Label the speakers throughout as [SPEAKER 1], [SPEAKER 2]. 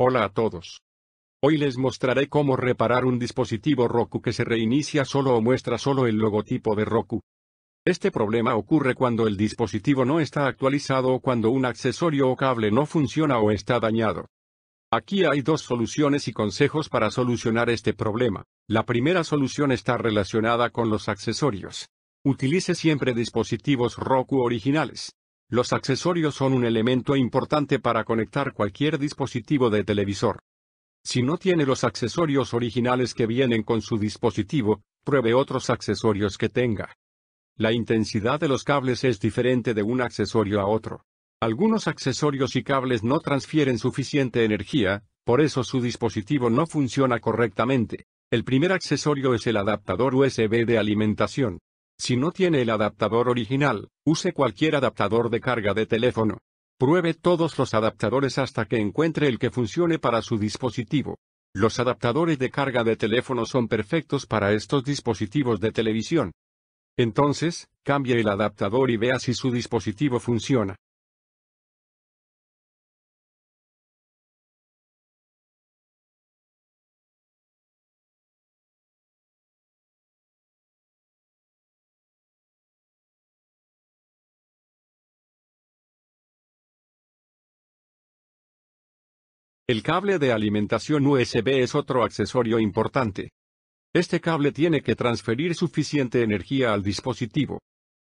[SPEAKER 1] Hola a todos. Hoy les mostraré cómo reparar un dispositivo Roku que se reinicia solo o muestra solo el logotipo de Roku. Este problema ocurre cuando el dispositivo no está actualizado o cuando un accesorio o cable no funciona o está dañado. Aquí hay dos soluciones y consejos para solucionar este problema. La primera solución está relacionada con los accesorios. Utilice siempre dispositivos Roku originales. Los accesorios son un elemento importante para conectar cualquier dispositivo de televisor. Si no tiene los accesorios originales que vienen con su dispositivo, pruebe otros accesorios que tenga. La intensidad de los cables es diferente de un accesorio a otro. Algunos accesorios y cables no transfieren suficiente energía, por eso su dispositivo no funciona correctamente. El primer accesorio es el adaptador USB de alimentación. Si no tiene el adaptador original, use cualquier adaptador de carga de teléfono. Pruebe todos los adaptadores hasta que encuentre el que funcione para su dispositivo. Los adaptadores de carga de teléfono son perfectos para estos dispositivos de televisión. Entonces, cambie el adaptador y vea si su
[SPEAKER 2] dispositivo funciona. El
[SPEAKER 1] cable de alimentación USB es otro accesorio importante. Este cable tiene que transferir suficiente energía al dispositivo.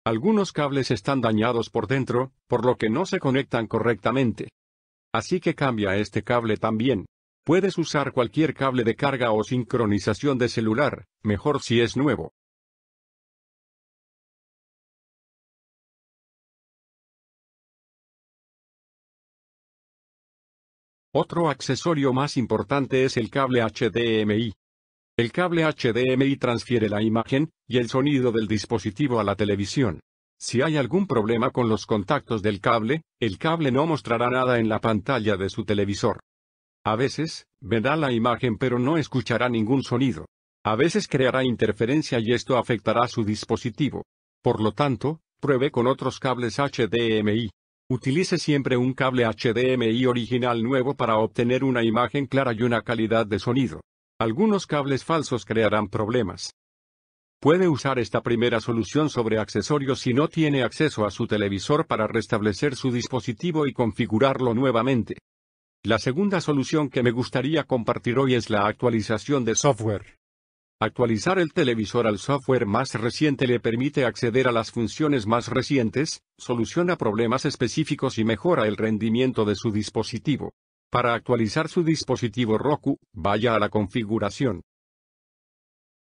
[SPEAKER 1] Algunos cables están dañados por dentro, por lo que no se conectan correctamente. Así que cambia este cable también. Puedes usar cualquier cable de carga o sincronización de celular, mejor
[SPEAKER 2] si es nuevo. Otro
[SPEAKER 1] accesorio más importante es el cable HDMI. El cable HDMI transfiere la imagen y el sonido del dispositivo a la televisión. Si hay algún problema con los contactos del cable, el cable no mostrará nada en la pantalla de su televisor. A veces, verá la imagen pero no escuchará ningún sonido. A veces creará interferencia y esto afectará su dispositivo. Por lo tanto, pruebe con otros cables HDMI. Utilice siempre un cable HDMI original nuevo para obtener una imagen clara y una calidad de sonido. Algunos cables falsos crearán problemas. Puede usar esta primera solución sobre accesorios si no tiene acceso a su televisor para restablecer su dispositivo y configurarlo nuevamente. La segunda solución que me gustaría compartir hoy es la actualización de software. Actualizar el televisor al software más reciente le permite acceder a las funciones más recientes, soluciona problemas específicos y mejora el rendimiento de su dispositivo. Para actualizar su dispositivo Roku, vaya a la configuración.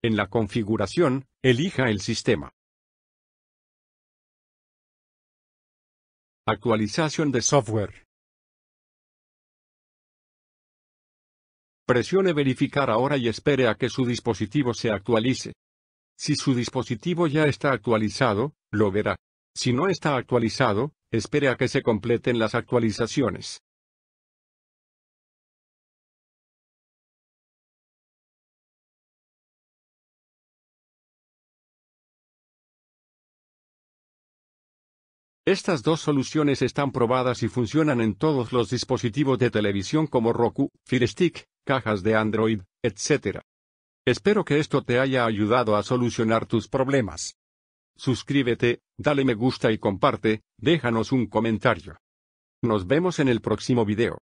[SPEAKER 1] En la
[SPEAKER 2] configuración, elija el sistema. Actualización de software.
[SPEAKER 1] Presione Verificar ahora y espere a que su dispositivo se actualice. Si su dispositivo ya está actualizado, lo verá. Si no está actualizado, espere a que se completen las actualizaciones. Estas dos soluciones están probadas y funcionan en todos los dispositivos de televisión como Roku, Firestick, cajas de Android, etc. Espero que esto te haya ayudado a solucionar tus problemas. Suscríbete, dale me gusta y comparte, déjanos un comentario. Nos vemos en el próximo video.